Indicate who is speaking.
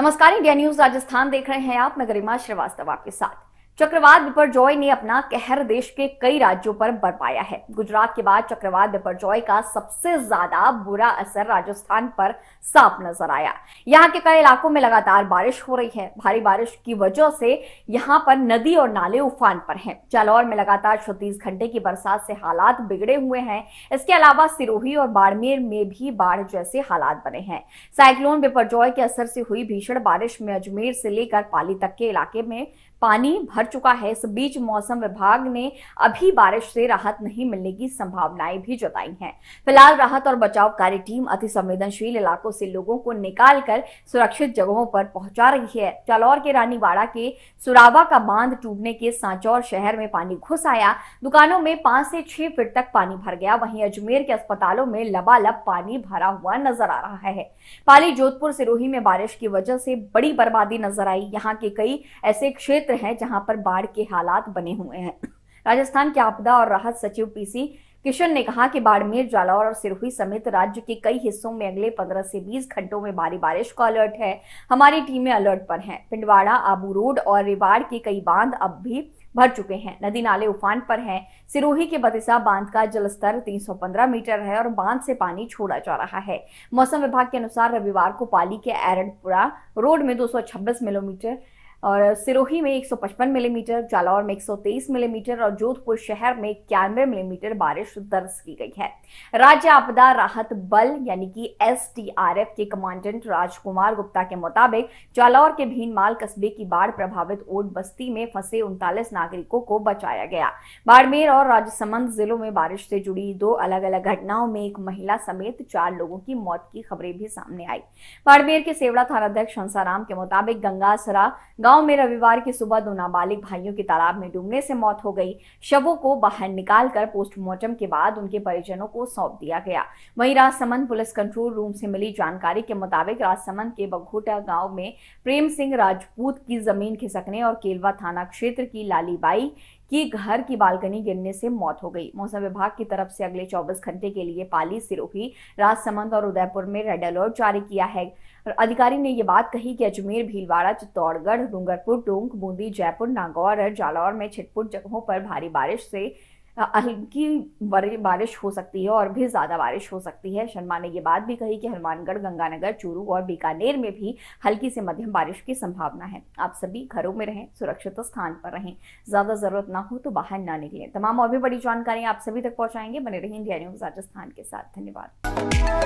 Speaker 1: नमस्कार India news Rajasthan देख रहे हैं आप मैं गरिमा श्रीवास्तव आपके साथ चक्रवात बिपरजॉय ने अपना कहर देश के कई राज्यों पर बरपाया है गुजरात के बाद चक्रवात बिपरजॉय का सबसे ज्यादा बुरा असर राजस्थान पर साफ नजर आया यहाँ के कई इलाकों में लगातार बारिश हो रही है भारी बारिश की वजह से यहाँ पर नदी और नाले उफान पर हैं जालौर में लगातार छत्तीस घंटे की बरसात से हालात बिगड़े हुए हैं इसके अलावा सिरोही और बाड़मेर में भी बाढ़ जैसे हालात बने हैं साइक्लोन बिपरजॉय के असर से हुई भीषण बारिश में अजमेर से लेकर पाली तक के इलाके में पानी भर चुका है इस बीच मौसम विभाग ने अभी बारिश से राहत नहीं मिलने की संभावनाएं भी जताई हैं फिलहाल राहत और बचाव कार्य टीम अति संवेदनशील इलाकों से लोगों को निकाल कर सुरक्षित जगहों पर पहुंचा रही है चालौर के रानीवाड़ा के सुराबा का बांध टूटने के सांचौर शहर में पानी घुस आया दुकानों में पांच से छह फीट तक पानी भर गया वहीं अजमेर के अस्पतालों में लबालब पानी भरा हुआ नजर आ रहा है पाली जोधपुर सिरोही में बारिश की वजह से बड़ी बर्बादी नजर आई यहाँ के कई ऐसे क्षेत्र क्षेत्र हैं जहां पर बाढ़ के हालात बने हुए हैं राजस्थान के आपदा और राहत सचिव पीसी किशन ने कहा कि बाड़मेर जालौर और सिरोही समेत राज्य के कई हिस्सों में अगले 15 से 20 घंटों में भारी बारिश का अलर्ट है हमारी टीमें अलर्ट पर हैं पिंडवाड़ा आबू रोड और रेवाड़ के कई बांध अब भी भर चुके हैं नदी नाले उफान पर हैं सिरोही के बतीसा बांध का जलस्तर 315 मीटर है और बांध से पानी छोड़ा जा रहा है मौसम विभाग के अनुसार रविवार को पाली के एरडपुरा रोड में 226 मिलीमीटर mm और सिरोही में 155 मिलीमीटर जालौर में 123 मिलीमीटर और जोधपुर शहर में इक्यानवे मिलीमीटर बारिश दर्ज की गई है राज्य आपदा राहत बल यानी कि एसडीआरएफ के कमांडेंट राजकुमार गुप्ता के मुताबिक जालौर के भीनमाल कस्बे की बाढ़ प्रभावित ओट बस्ती में फंसे उनतालीस नागरिकों को बचाया गया बाड़मेर और राजसमंद जिलों में बारिश से जुड़ी दो अलग अलग घटनाओं में एक महिला समेत चार लोगों की मौत की खबरें भी सामने आई बाड़मेर के सेवड़ा थानाध्यक्ष हंसाराम के मुताबिक गंगासरा गांव में रविवार की सुबह दो नाबालिग भाइयों के तालाब में डूबने से मौत हो गई शवों को बाहर निकाल कर पोस्टमार्टम के बाद उनके परिजनों को सौंप दिया गया वहीं राजसमंद पुलिस कंट्रोल रूम से मिली जानकारी के मुताबिक राजसमंद के बघोटा गाँव में प्रेम सिंह राजपूत की जमीन खिसकने और केलवा थाना क्षेत्र की लालीबाई कि घर की बालकनी गिरने से मौत हो गई मौसम विभाग की तरफ से अगले 24 घंटे के लिए पाली सिरोही राजसमंद और उदयपुर में रेड अलर्ट जारी किया है अधिकारी ने यह बात कही कि अजमेर भीलवाड़ा चित्तौड़गढ़ डूंगरपुर टोंक बूंदी जयपुर नागौर और जालौर में छिटपुट जगहों पर भारी बारिश से हल्की बारिश हो सकती है और भी ज़्यादा बारिश हो सकती है शर्मा ने ये बात भी कही कि हनुमानगढ़ गंगानगर चूरू और बीकानेर में भी हल्की से मध्यम बारिश की संभावना है आप सभी घरों में रहें सुरक्षित स्थान पर रहें ज़्यादा ज़रूरत ना हो तो बाहर ना निकलें तमाम और भी बड़ी जानकारी आप सभी तक पहुँचाएंगे बने रहें इंडिया न्यूज़ राजस्थान के साथ धन्यवाद